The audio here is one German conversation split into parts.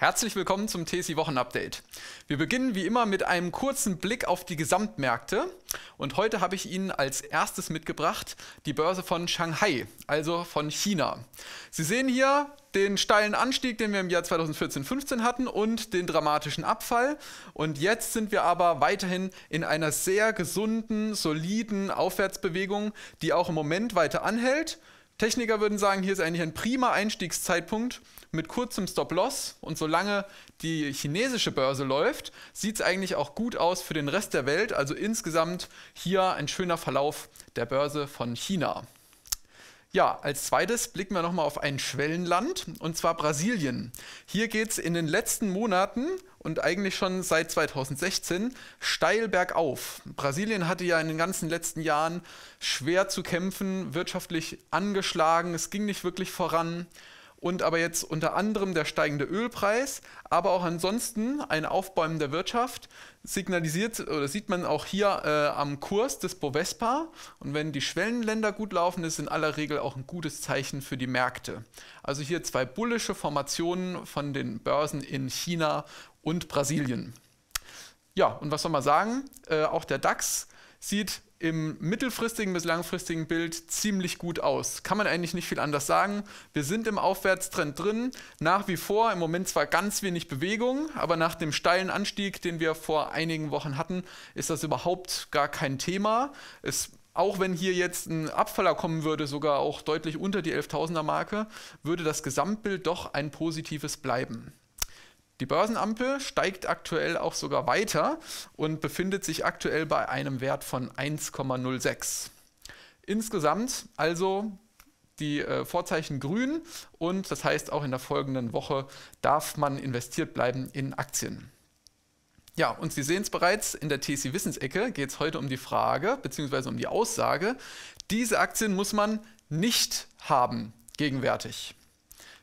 Herzlich willkommen zum TSI Wochenupdate. Wir beginnen wie immer mit einem kurzen Blick auf die Gesamtmärkte und heute habe ich Ihnen als erstes mitgebracht die Börse von Shanghai, also von China. Sie sehen hier den steilen Anstieg, den wir im Jahr 2014-15 hatten und den dramatischen Abfall und jetzt sind wir aber weiterhin in einer sehr gesunden, soliden Aufwärtsbewegung, die auch im Moment weiter anhält. Techniker würden sagen, hier ist eigentlich ein prima Einstiegszeitpunkt mit kurzem Stop-Loss und solange die chinesische Börse läuft, sieht es eigentlich auch gut aus für den Rest der Welt. Also insgesamt hier ein schöner Verlauf der Börse von China. Ja, als zweites blicken wir nochmal auf ein Schwellenland, und zwar Brasilien. Hier geht es in den letzten Monaten und eigentlich schon seit 2016 steil bergauf. Brasilien hatte ja in den ganzen letzten Jahren schwer zu kämpfen, wirtschaftlich angeschlagen, es ging nicht wirklich voran und aber jetzt unter anderem der steigende Ölpreis, aber auch ansonsten ein Aufbäumen der Wirtschaft signalisiert oder sieht man auch hier äh, am Kurs des Bovespa. Und wenn die Schwellenländer gut laufen, ist in aller Regel auch ein gutes Zeichen für die Märkte. Also hier zwei bullische Formationen von den Börsen in China und Brasilien. Ja, und was soll man sagen? Äh, auch der DAX sieht im mittelfristigen bis langfristigen Bild ziemlich gut aus. Kann man eigentlich nicht viel anders sagen. Wir sind im Aufwärtstrend drin. Nach wie vor im Moment zwar ganz wenig Bewegung, aber nach dem steilen Anstieg, den wir vor einigen Wochen hatten, ist das überhaupt gar kein Thema. Es auch wenn hier jetzt ein Abfaller kommen würde, sogar auch deutlich unter die 11.000er Marke, würde das Gesamtbild doch ein positives bleiben. Die Börsenampel steigt aktuell auch sogar weiter und befindet sich aktuell bei einem Wert von 1,06. Insgesamt also die äh, Vorzeichen grün und das heißt auch in der folgenden Woche darf man investiert bleiben in Aktien. Ja, und Sie sehen es bereits, in der TC Wissensecke geht es heute um die Frage bzw. um die Aussage, diese Aktien muss man nicht haben gegenwärtig.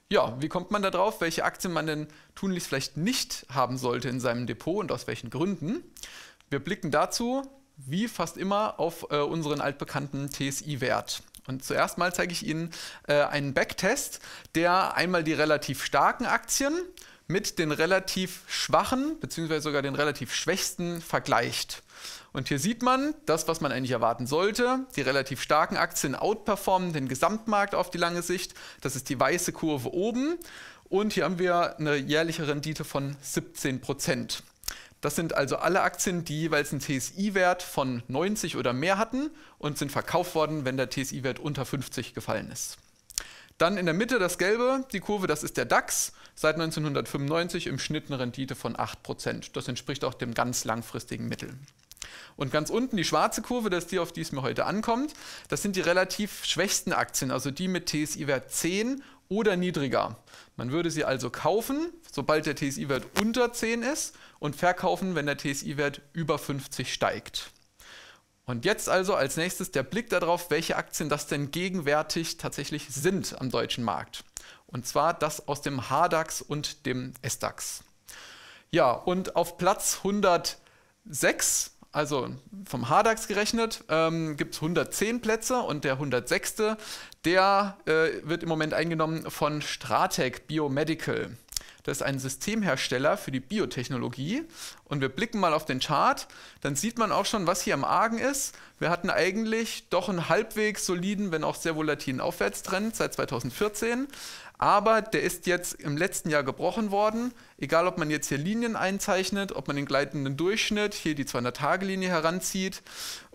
Ja, wie kommt man da drauf, welche Aktien man denn tunlichst vielleicht nicht haben sollte in seinem Depot und aus welchen Gründen. Wir blicken dazu, wie fast immer, auf äh, unseren altbekannten TSI-Wert. Und zuerst mal zeige ich Ihnen äh, einen Backtest, der einmal die relativ starken Aktien mit den relativ schwachen, beziehungsweise sogar den relativ schwächsten vergleicht. Und hier sieht man das, was man eigentlich erwarten sollte. Die relativ starken Aktien outperformen den Gesamtmarkt auf die lange Sicht. Das ist die weiße Kurve oben. Und hier haben wir eine jährliche Rendite von 17 Prozent. Das sind also alle Aktien, die jeweils einen TSI-Wert von 90 oder mehr hatten und sind verkauft worden, wenn der TSI-Wert unter 50 gefallen ist. Dann in der Mitte das Gelbe, die Kurve, das ist der DAX, seit 1995 im Schnitt eine Rendite von 8%. Das entspricht auch dem ganz langfristigen Mittel. Und ganz unten die schwarze Kurve, das ist die, auf die es mir heute ankommt. Das sind die relativ schwächsten Aktien, also die mit TSI-Wert 10 oder niedriger. Man würde sie also kaufen, sobald der TSI-Wert unter 10 ist, und verkaufen, wenn der TSI-Wert über 50 steigt. Und jetzt also als nächstes der Blick darauf, welche Aktien das denn gegenwärtig tatsächlich sind am deutschen Markt. Und zwar das aus dem HDAX und dem SDAX. Ja, und auf Platz 106, also vom HDAX gerechnet, ähm, gibt es 110 Plätze und der 106. der äh, wird im Moment eingenommen von Stratec Biomedical. Das ist ein Systemhersteller für die Biotechnologie. Und wir blicken mal auf den Chart. Dann sieht man auch schon, was hier im Argen ist. Wir hatten eigentlich doch einen halbwegs soliden, wenn auch sehr volatilen Aufwärtstrend seit 2014. Aber der ist jetzt im letzten Jahr gebrochen worden. Egal, ob man jetzt hier Linien einzeichnet, ob man den gleitenden Durchschnitt, hier die 200-Tage-Linie heranzieht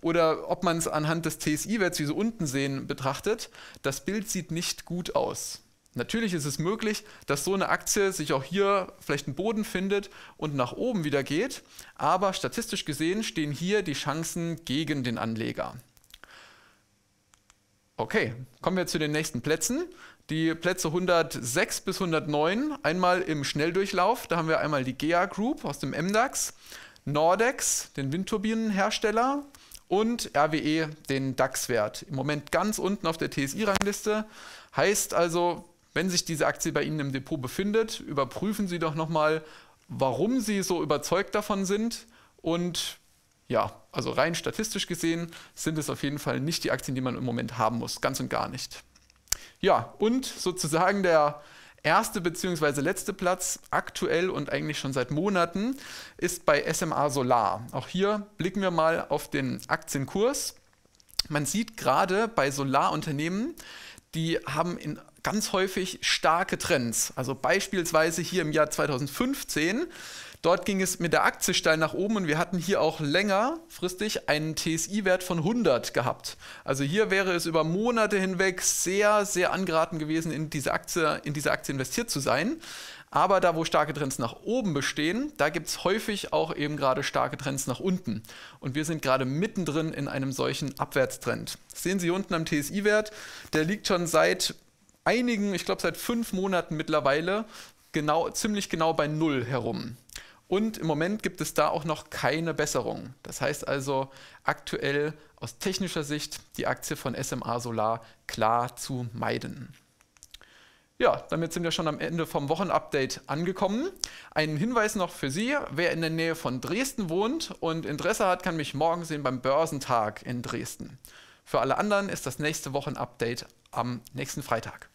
oder ob man es anhand des TSI-Werts, wie Sie unten sehen, betrachtet, das Bild sieht nicht gut aus. Natürlich ist es möglich, dass so eine Aktie sich auch hier vielleicht einen Boden findet und nach oben wieder geht, aber statistisch gesehen stehen hier die Chancen gegen den Anleger. Okay, kommen wir zu den nächsten Plätzen. Die Plätze 106 bis 109, einmal im Schnelldurchlauf, da haben wir einmal die GEA Group aus dem MDAX, Nordex, den Windturbinenhersteller, und RWE, den DAX-Wert. Im Moment ganz unten auf der TSI-Rangliste. Heißt also, wenn sich diese Aktie bei Ihnen im Depot befindet, überprüfen Sie doch nochmal, warum Sie so überzeugt davon sind. Und ja, also rein statistisch gesehen sind es auf jeden Fall nicht die Aktien, die man im Moment haben muss. Ganz und gar nicht. Ja, und sozusagen der erste bzw. letzte Platz aktuell und eigentlich schon seit Monaten ist bei SMA Solar. Auch hier blicken wir mal auf den Aktienkurs. Man sieht gerade bei Solarunternehmen, die haben in ganz häufig starke Trends. Also beispielsweise hier im Jahr 2015, dort ging es mit der Aktie steil nach oben und wir hatten hier auch längerfristig einen TSI-Wert von 100 gehabt. Also hier wäre es über Monate hinweg sehr, sehr angeraten gewesen, in diese Aktie, in diese Aktie investiert zu sein. Aber da, wo starke Trends nach oben bestehen, da gibt es häufig auch eben gerade starke Trends nach unten. Und wir sind gerade mittendrin in einem solchen Abwärtstrend. Das sehen Sie unten am TSI-Wert, der liegt schon seit einigen, ich glaube seit fünf Monaten mittlerweile, genau, ziemlich genau bei Null herum. Und im Moment gibt es da auch noch keine Besserung. Das heißt also aktuell aus technischer Sicht die Aktie von SMA Solar klar zu meiden. Ja, damit sind wir schon am Ende vom Wochenupdate angekommen. Ein Hinweis noch für Sie, wer in der Nähe von Dresden wohnt und Interesse hat, kann mich morgen sehen beim Börsentag in Dresden. Für alle anderen ist das nächste Wochenupdate am nächsten Freitag.